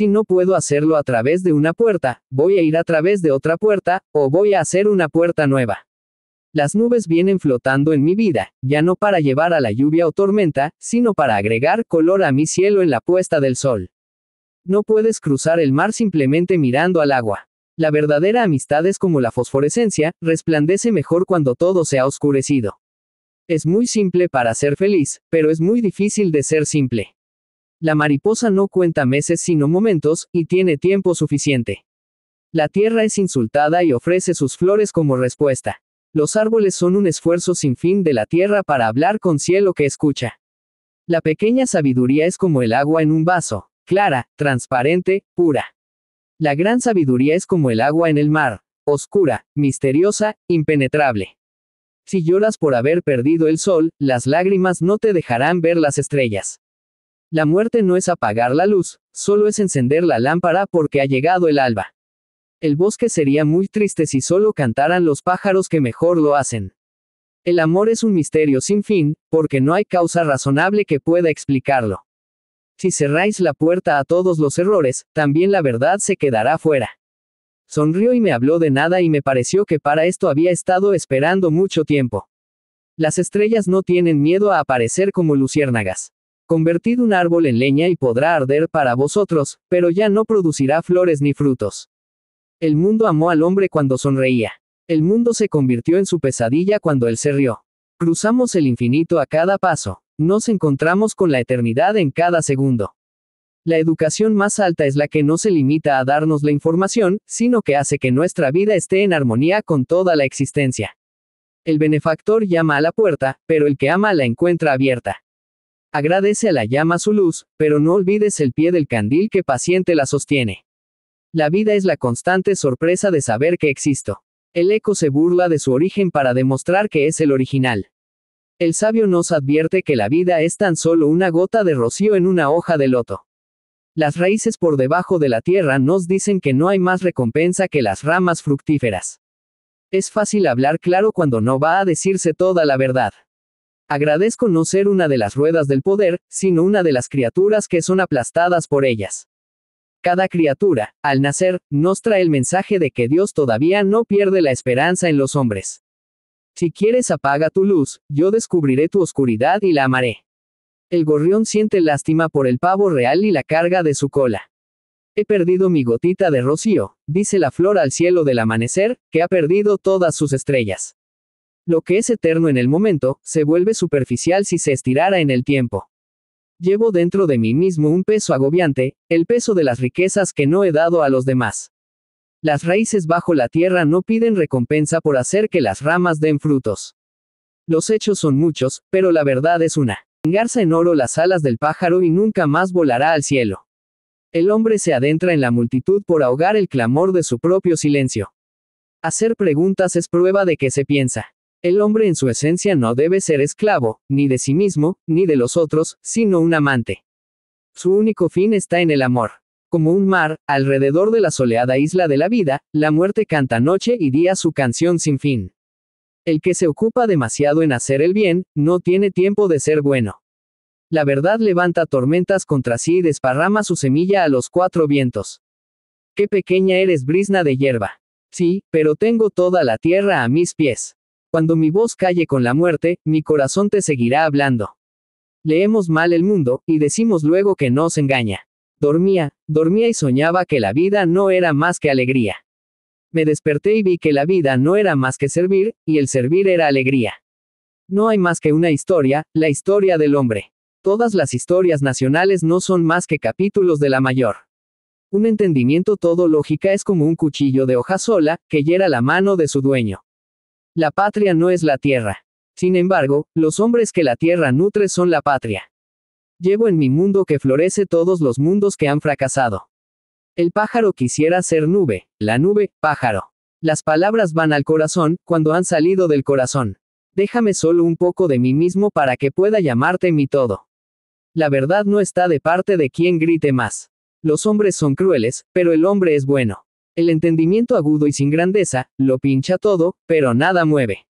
Si no puedo hacerlo a través de una puerta, voy a ir a través de otra puerta, o voy a hacer una puerta nueva. Las nubes vienen flotando en mi vida, ya no para llevar a la lluvia o tormenta, sino para agregar color a mi cielo en la puesta del sol. No puedes cruzar el mar simplemente mirando al agua. La verdadera amistad es como la fosforescencia, resplandece mejor cuando todo se ha oscurecido. Es muy simple para ser feliz, pero es muy difícil de ser simple. La mariposa no cuenta meses sino momentos, y tiene tiempo suficiente. La tierra es insultada y ofrece sus flores como respuesta. Los árboles son un esfuerzo sin fin de la tierra para hablar con cielo que escucha. La pequeña sabiduría es como el agua en un vaso, clara, transparente, pura. La gran sabiduría es como el agua en el mar, oscura, misteriosa, impenetrable. Si lloras por haber perdido el sol, las lágrimas no te dejarán ver las estrellas. La muerte no es apagar la luz, solo es encender la lámpara porque ha llegado el alba. El bosque sería muy triste si solo cantaran los pájaros que mejor lo hacen. El amor es un misterio sin fin, porque no hay causa razonable que pueda explicarlo. Si cerráis la puerta a todos los errores, también la verdad se quedará fuera. Sonrió y me habló de nada y me pareció que para esto había estado esperando mucho tiempo. Las estrellas no tienen miedo a aparecer como luciérnagas. Convertid un árbol en leña y podrá arder para vosotros, pero ya no producirá flores ni frutos. El mundo amó al hombre cuando sonreía. El mundo se convirtió en su pesadilla cuando él se rió. Cruzamos el infinito a cada paso. Nos encontramos con la eternidad en cada segundo. La educación más alta es la que no se limita a darnos la información, sino que hace que nuestra vida esté en armonía con toda la existencia. El benefactor llama a la puerta, pero el que ama la encuentra abierta. Agradece a la llama su luz, pero no olvides el pie del candil que paciente la sostiene. La vida es la constante sorpresa de saber que existo. El eco se burla de su origen para demostrar que es el original. El sabio nos advierte que la vida es tan solo una gota de rocío en una hoja de loto. Las raíces por debajo de la tierra nos dicen que no hay más recompensa que las ramas fructíferas. Es fácil hablar claro cuando no va a decirse toda la verdad. Agradezco no ser una de las ruedas del poder, sino una de las criaturas que son aplastadas por ellas. Cada criatura, al nacer, nos trae el mensaje de que Dios todavía no pierde la esperanza en los hombres. Si quieres apaga tu luz, yo descubriré tu oscuridad y la amaré. El gorrión siente lástima por el pavo real y la carga de su cola. He perdido mi gotita de rocío, dice la flor al cielo del amanecer, que ha perdido todas sus estrellas. Lo que es eterno en el momento, se vuelve superficial si se estirara en el tiempo. Llevo dentro de mí mismo un peso agobiante, el peso de las riquezas que no he dado a los demás. Las raíces bajo la tierra no piden recompensa por hacer que las ramas den frutos. Los hechos son muchos, pero la verdad es una. Engarza en oro las alas del pájaro y nunca más volará al cielo. El hombre se adentra en la multitud por ahogar el clamor de su propio silencio. Hacer preguntas es prueba de que se piensa. El hombre en su esencia no debe ser esclavo, ni de sí mismo, ni de los otros, sino un amante. Su único fin está en el amor. Como un mar, alrededor de la soleada isla de la vida, la muerte canta noche y día su canción sin fin. El que se ocupa demasiado en hacer el bien, no tiene tiempo de ser bueno. La verdad levanta tormentas contra sí y desparrama su semilla a los cuatro vientos. Qué pequeña eres brisna de hierba. Sí, pero tengo toda la tierra a mis pies. Cuando mi voz calle con la muerte, mi corazón te seguirá hablando. Leemos mal el mundo, y decimos luego que no se engaña. Dormía, dormía y soñaba que la vida no era más que alegría. Me desperté y vi que la vida no era más que servir, y el servir era alegría. No hay más que una historia, la historia del hombre. Todas las historias nacionales no son más que capítulos de la mayor. Un entendimiento todo lógica es como un cuchillo de hoja sola, que hiera la mano de su dueño. La patria no es la tierra. Sin embargo, los hombres que la tierra nutre son la patria. Llevo en mi mundo que florece todos los mundos que han fracasado. El pájaro quisiera ser nube, la nube, pájaro. Las palabras van al corazón, cuando han salido del corazón. Déjame solo un poco de mí mismo para que pueda llamarte mi todo. La verdad no está de parte de quien grite más. Los hombres son crueles, pero el hombre es bueno. El entendimiento agudo y sin grandeza, lo pincha todo, pero nada mueve.